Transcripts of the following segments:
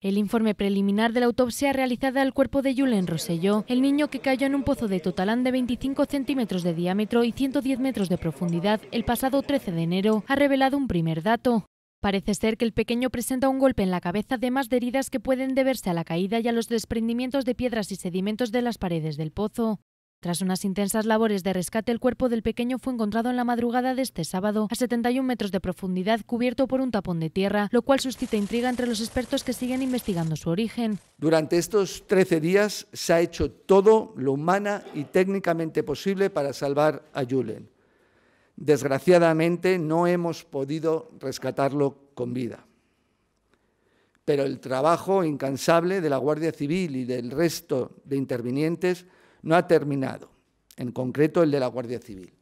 El informe preliminar de la autopsia realizada al cuerpo de Julen Rosselló, el niño que cayó en un pozo de Totalán de 25 centímetros de diámetro y 110 metros de profundidad el pasado 13 de enero, ha revelado un primer dato. Parece ser que el pequeño presenta un golpe en la cabeza, además de heridas que pueden deberse a la caída y a los desprendimientos de piedras y sedimentos de las paredes del pozo. Tras unas intensas labores de rescate, el cuerpo del pequeño fue encontrado en la madrugada de este sábado, a 71 metros de profundidad, cubierto por un tapón de tierra, lo cual suscita intriga entre los expertos que siguen investigando su origen. Durante estos 13 días se ha hecho todo lo humana y técnicamente posible para salvar a Julen. Desgraciadamente no hemos podido rescatarlo con vida. Pero el trabajo incansable de la Guardia Civil y del resto de intervinientes no ha terminado, en concreto el de la Guardia Civil.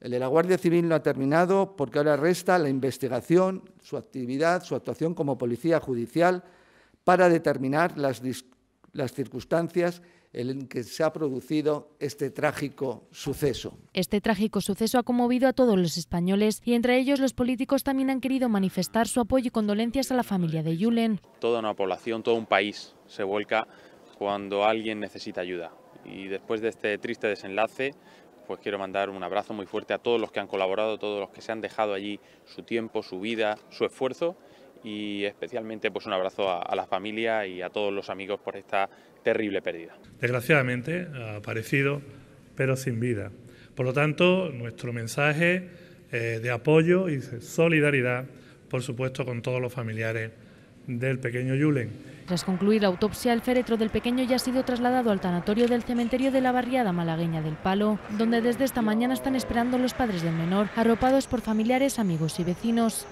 El de la Guardia Civil no ha terminado porque ahora resta la investigación, su actividad, su actuación como policía judicial para determinar las, circunstancias en que se ha producido este trágico suceso. Este trágico suceso ha conmovido a todos los españoles y entre ellos los políticos también han querido manifestar su apoyo y condolencias a la familia de Yulen. Toda una población, todo un país se vuelca cuando alguien necesita ayuda. Y después de este triste desenlace, pues quiero mandar un abrazo muy fuerte a todos los que han colaborado, todos los que se han dejado allí su tiempo, su vida, su esfuerzo y especialmente pues un abrazo a, la familia y a todos los amigos por esta terrible pérdida. Desgraciadamente ha aparecido, pero sin vida. Por lo tanto, nuestro mensaje eh, de apoyo y solidaridad, por supuesto, con todos los familiares del pequeño Yulen. Tras concluir la autopsia, el féretro del pequeño ya ha sido trasladado al tanatorio del cementerio de la barriada malagueña del Palo, donde desde esta mañana están esperando los padres del menor, arropados por familiares, amigos y vecinos.